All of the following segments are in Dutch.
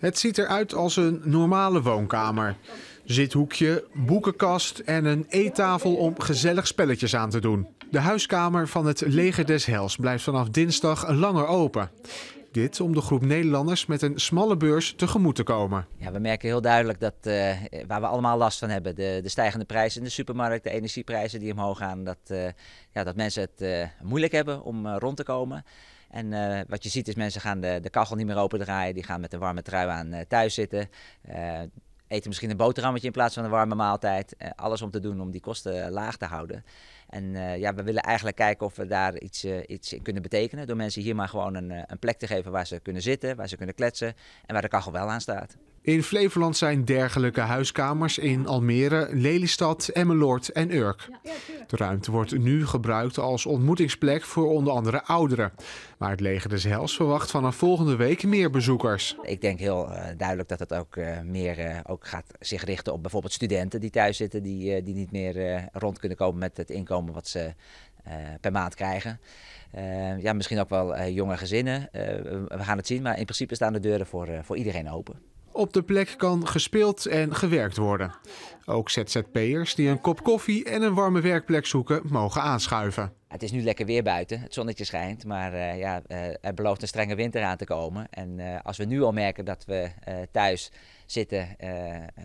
Het ziet eruit als een normale woonkamer. Zithoekje, boekenkast en een eettafel om gezellig spelletjes aan te doen. De huiskamer van het Leger des Hels blijft vanaf dinsdag langer open. Dit om de groep Nederlanders met een smalle beurs tegemoet te komen. Ja, we merken heel duidelijk dat eh, waar we allemaal last van hebben, de, de, stijgende prijzen in de supermarkt, de energieprijzen die omhoog gaan, dat, eh, ja, dat mensen het eh, moeilijk hebben om rond te komen. En eh, wat je ziet is mensen gaan de, de kachel niet meer opendraaien. Die gaan met een warme trui aan eh, thuis zitten. Uh, eten misschien een boterhammetje in plaats van een warme maaltijd. alles om te doen om die kosten laag te houden. En ja, we willen eigenlijk kijken of we daar iets, iets in kunnen betekenen. Door mensen hier maar gewoon een, een plek te geven waar ze kunnen zitten, waar ze kunnen kletsen. En waar de kachel wel aan staat. In Flevoland zijn dergelijke huiskamers in Almere, Lelystad, Emmeloord en Urk. De ruimte wordt nu gebruikt als ontmoetingsplek voor onder andere ouderen. Maar het leger des Hels verwacht vanaf volgende week meer bezoekers. Ik denk heel eh, duidelijk dat het ook eh, meer eh, ook gaat zich richten op bijvoorbeeld studenten die thuis zitten... die, die niet meer rond kunnen komen met het inkomen wat ze per maand krijgen. ja, misschien ook wel jonge gezinnen. we gaan het zien, maar in principe staan de deuren voor, voor iedereen open. Op de plek kan gespeeld en gewerkt worden. Ook ZZP'ers die een kop koffie en een warme werkplek zoeken, mogen aanschuiven. Het is nu lekker weer buiten, het zonnetje schijnt, maar eh, ja, eh, er belooft een strenge winter aan te komen. En eh, als we nu al merken dat we thuis zitten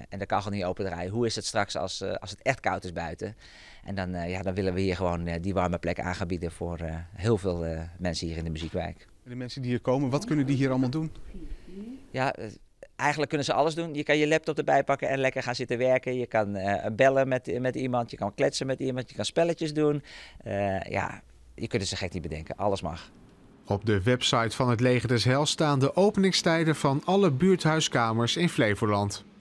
en de kachel niet opendraaien, hoe is het straks als, als het echt koud is buiten? En dan, ja, dan willen we hier gewoon die warme plek aangebieden voor heel veel mensen hier in de muziekwijk. De mensen die hier komen, wat kunnen die hier allemaal doen? Ja, eigenlijk kunnen ze alles doen. Je kan je laptop erbij pakken en lekker gaan zitten werken. Je kan eh, bellen met, met iemand, je kan kletsen met iemand, je kan spelletjes doen. Eh, ja, je kunt het zich gek niet bedenken. Alles mag. Op de website van het Leger des Hels staan de openingstijden van alle buurthuiskamers in Flevoland.